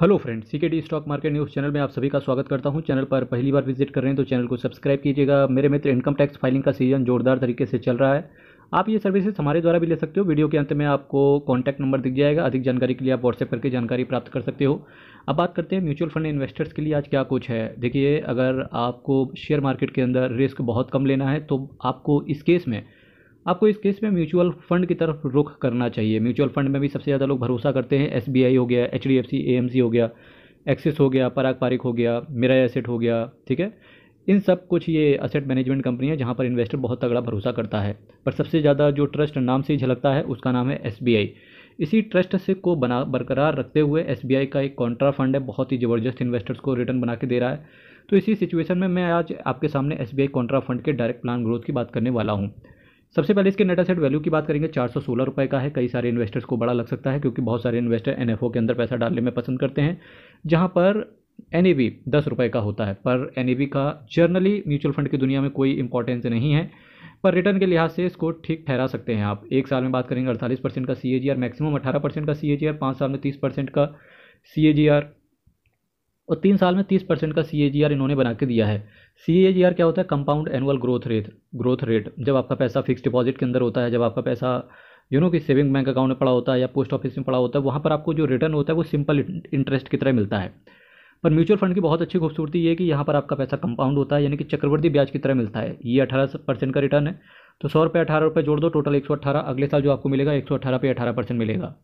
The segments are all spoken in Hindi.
hello friend CKD stock market news channel में आप सभी का स्वागत करता हूं चैनल पर पहली बार विजिट कर रहे हैं तो चैनल को सब्सक्राइब कीजिएगा मेरे मित्र इनकम टैक्स फाइलिंग का सीजन जोरदार तरीके से चल रहा है आप ये सर्विसेज हमारे द्वारा भी ले सकते हो वीडियो के अंत में आपको कॉन्टैक्ट नंबर दिख जाएगा अधिक जानकारी के लिए आप व्हाट्सएप करके जानकारी प्राप्त कर सकते हो अब बात करते हैं म्यूचुअल फंड इन्वेस्टर्स के लिए आज क्या कुछ है देखिए अगर आपको शेयर मार्केट के अंदर रिस्क बहुत कम लेना है तो आपको इस केस में आपको इस केस में म्यूचुअल फंड की तरफ रुख करना चाहिए म्यूचुअल फंड में भी सबसे ज़्यादा लोग भरोसा करते हैं एस हो गया एच डी हो गया एक्सिस हो गया पराग पारिक हो गया मेरा एसेट हो गया ठीक है इन सब कुछ ये असेट मैनेजमेंट कंपनी है जहाँ पर इन्वेस्टर बहुत तगड़ा भरोसा करता है पर सबसे ज़्यादा जो ट्रस्ट नाम से ही झलकता है उसका नाम है एस इसी ट्रस्ट से को बना बरकरार रखते हुए एस का एक कॉन्ट्रा फंड है बहुत ही ज़बरदस्त इन्वेस्टर्स को रिटर्न बना के दे रहा है तो इसी सिचुएशन में मैं आज आपके सामने एस बी कॉन्ट्रा फंड के डायरेक्ट प्लान ग्रोथ की बात करने वाला हूँ सबसे पहले इसके नेट सेट वैल्यू की बात करेंगे चार सौ सोलह रुपये का है कई सारे इन्वेस्टर्स को बड़ा लग सकता है क्योंकि बहुत सारे इन्वेस्टर एन के अंदर पैसा डालने में पसंद करते हैं जहाँ पर एन ए बी दस रुपये का होता है पर एन ए बी का जर्नली म्यूचुअल फंड की दुनिया में कोई इंपॉर्टेंस नहीं है पर रिटर्न के लिहाज से इसको ठीक ठहरा सकते हैं आप एक साल में बात करेंगे अड़तालीस परसेंट का C A G R maximum अठारह परसेंट का सी ए जी आर पाँच साल में तीस परसेंट का सी ए जी आर और तीन साल में तीस परसेंट का सी इन्होंने बना के दिया है सी क्या होता है compound annual growth rate growth rate जब आपका पैसा फिक्स डिपॉजिट के अंदर होता है जब आपका पैसा यू नो कि सेविंग बैंक अकाउंट में पड़ा होता है या पोस्ट ऑफिस में पड़ा होता है वहाँ पर आपको जो रिटर्न होता है वो सिंपल इंटरेस्ट की तरह मिलता है पर म्यूचुअल फंड की बहुत अच्छी खूबसूरती ये है कि यहाँ पर आपका पैसा कंपाउंड होता है यानी कि चक्रवर्ती ब्याज की तरह मिलता है ये अठारह परसेंट का रिटर्न है तो सौ रुपये अठारह रुपये जोड़ दो टोटल एक सौ अठारह अगले साल जो आपको मिलेगा एक सौ अठारह पे अठारह परसेंट मिलेगा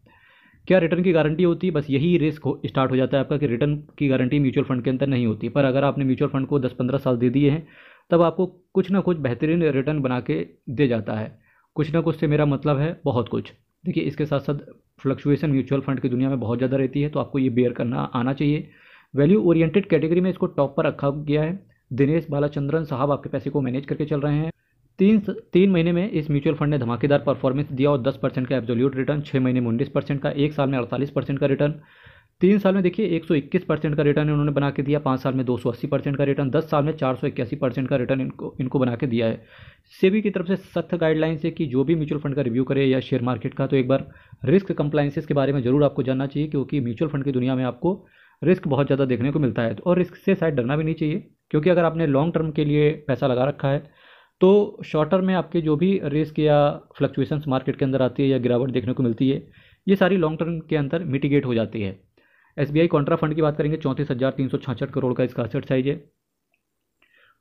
क्या रिटर्न की गारंटी होती है बस यही रिस्क हो स्टार्ट हो जाता है आपका कि रिटर्न की गारंटी म्यूचुअल फंड के अंदर नहीं होती पर अगर आपने म्यूचुअल फंड को 10-15 साल दे दिए हैं तब आपको कुछ ना कुछ बेहतरीन रिटर्न बना के दे जाता है कुछ ना कुछ से मेरा मतलब है बहुत कुछ देखिए इसके साथ साथ फ्लक्चुएसन म्यूचुअल फंड की दुनिया में बहुत ज़्यादा रहती है तो आपको ये बेयर करना आना चाहिए वैल्यू ओरिएंटेड कैटेगरी में इसको टॉप पर रखा गया है दिनेश बालाचंद्रन साहब आपके पैसे को मैनेज करके चल रहे हैं तीन तीन महीने में इस म्यूचुअल फंड ने धमाकेदार परफॉर्मेंस दिया और 10 परसेंट का एब्जोल्यूट रिटर्न छः महीने में उन्नीस परसेंट का एक साल में अड़तालीस परसेंट का रिटर्न तीन साल में देखिए 121 परसेंट का रिटर्न इन्होंने बना के दिया पाँच साल में 280 परसेंट का रिटर्न दस साल में चार परसेंट का रिटर्न इनको इनको बना के दिया है सेबी की तरफ से सख्त गाइडलाइंस है कि जो भी म्यूचुअल फंड का रिव्यू करे या शेयर मार्केट का तो एक बार रिस्क कंप्लाइंसेस के बारे में जरूर आपको जानना चाहिए क्योंकि म्यूचुअल फंड की दुनिया में आपको रिस्क बहुत ज़्यादा देखने को मिलता है और रिस्क से शायद डरना भी नहीं चाहिए क्योंकि अगर आपने लॉन्ग टर्म के लिए पैसा लगा रखा है तो शॉर्ट टर्म में आपके जो भी रिस्क या फ्लक्चुएशंस मार्केट के अंदर आती है या गिरावट देखने को मिलती है ये सारी लॉन्ग टर्म के अंदर मिटिगेट हो जाती है S B I contra fund की बात करेंगे चौंतीस हज़ार तीन सौ छाछठ करोड़ का इसका असेट साइज है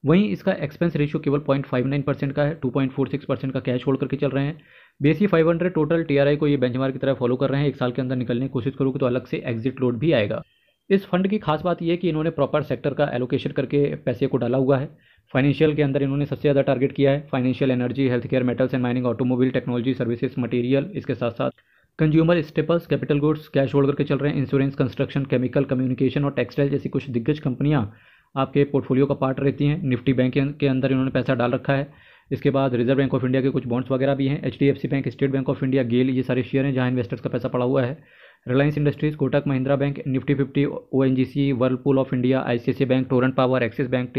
वहीं इसका एक्सपेंस रेशियो केवल पॉइंट फाइव नाइन परसेंट का है two point four six percent का कैश होल्ड करके चल रहे हैं बेसी फाइव हंड्रेड टोटल टीआरआई को ये बेंचमार्क की तरह फॉलो कर रहे हैं एक साल के अंदर निकलने की कोशिश करोगे तो अलग से एग्जिट लोड भी आएगा इस फंड की खास बात यह कि इन्होंने प्रॉपर सेक्टर का एलोकेशन करके पैसे को डाला हुआ है फाइनेंशियल के अंदर इन्होंने सबसे ज़्यादा टारगेट किया है financial energy health care metals and mining automobile technology services material इसके साथ साथ consumer staples capital goods cash hold करके चल रहे हैं इंश्योरेंस कंस्ट्रक्शन केमिकल कम्युनिकेशन और टेक्सटाइल जैसी कुछ दिग्गज कंपनियां आपके पोर्टफोलियो का पार्ट रहती हैं निफ्टी बैंक के अंदर इन्होंने पैसा डाल रखा है इसके बाद रिजर्व बैंक ऑफ इंडिया के कुछ बॉन्ड्स वगैरह भी हैं H bank State Bank of India GAIL ये सारे शेयर हैं जहाँ इन्वेस्टर्स का पैसा पड़ा हुआ है Reliance Industries Kotak Mahindra bank Nifty fifty O N G C Whirlpool of India I bank Torrent Power Axis Bank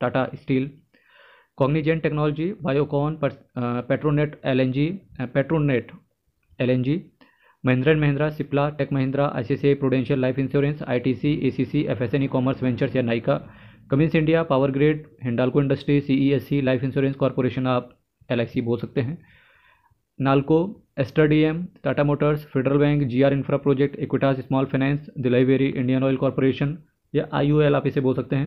Tata Steel Cognizant Technology Biocon Petronet L Petronet G Mahindra and Mahindra Cipla Tech Mahindra I C I Prudential Life Insurance I T C C C A F S N E commerce ventures या Nykaa Cummins India Power Grid Hindalco industry C life insurance corporation आप एल बोल सकते हैं Nalco Aster M Tata Motors Federal Bank G R infra project Equitas small finance Delhivery Indian Oil Corporation या आई एल आप इसे बोल सकते हैं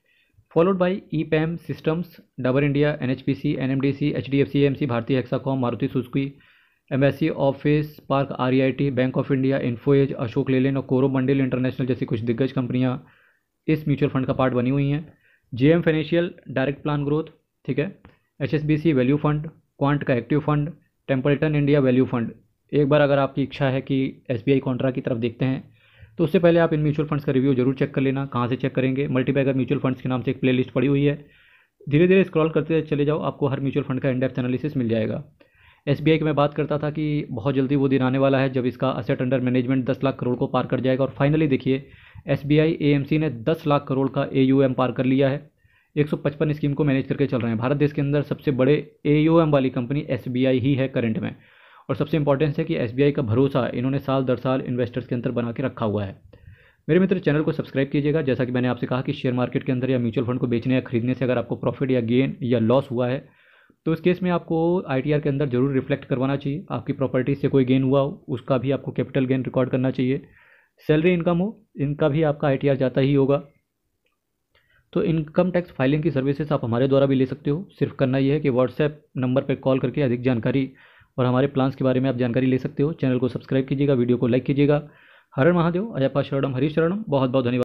followed by E M systems Dabur India N H P C N M D C H D F C M C Bharatiya Exacom Maruti Suzuki Embassy office park R I T bank of India Info Edge Ashok Leyland और कोरो मंडल इंटरनेशनल जैसी कुछ दिग्गज कंपनियां इस म्यूचुअल फंड का पार्ट बनी हुई हैं J M financial direct plan growth ठीक है H S B C value fund Quant का active fund Templeton India value fund एक बार अगर आपकी इच्छा है कि एस बी आई कॉन्ट्रा की तरफ देखते हैं तो उससे पहले आप इन म्यूचुअल फंड्स का रिव्यू जरूर चेक कर लेना कहाँ से चेक करेंगे मल्टीपैगर म्यूचुअल फंड्स के नाम से एक प्लेलिस्ट पड़ी हुई है धीरे धीरे स्क्रॉल करते चले जाओ आपको हर म्यूचुअल फंड का इंडेक्स एनालिसिस मिल जाएगा एस की मैं बात करता था कि बहुत जल्दी वो दिन आने वाला है जब इसका असेट अंडर मैनेजमेंट दस लाख करोड़ को पार कर जाएगा और फाइनली देखिए एस बी ने दस लाख करोड़ का ए पार कर लिया है 155 स्कीम को मैनेज करके चल रहे हैं भारत देश के अंदर सबसे बड़े ए वाली कंपनी एस ही है करंट में और सबसे इंपॉर्टेंस है कि एस का भरोसा इन्होंने साल दर साल इन्वेस्टर्स के अंदर बना के रखा हुआ है मेरे मित्र चैनल को सब्सक्राइब कीजिएगा जैसा कि मैंने आपसे कहा कि शेयर मार्केट के अंदर या म्यूचुअल फंड को बेचने या खरीदने से अगर आपको प्रॉफिट या गेन या लॉस हुआ है तो इस केस में आपको आई के अंदर जरूर रिफ्लेक्ट करवाना चाहिए आपकी प्रॉपर्टीज से कोई गेन हुआ हो उसका भी आपको कैपिटल गेन रिकॉर्ड करना चाहिए सैलरी इनकम हो इनका भी आपका आई जाता ही होगा तो इनकम टैक्स फाइलिंग की सर्विसेज आप हमारे द्वारा भी ले सकते हो सिर्फ करना यह है कि व्हाट्सएप नंबर पर कॉल करके अधिक जानकारी और हमारे प्लान्स के बारे में आप जानकारी ले सकते हो चैनल को सब्सक्राइब कीजिएगा वीडियो को लाइक कीजिएगा हरण महादेव अयप्पा शरणम हरीश शरणम बहुत बहुत धन्यवाद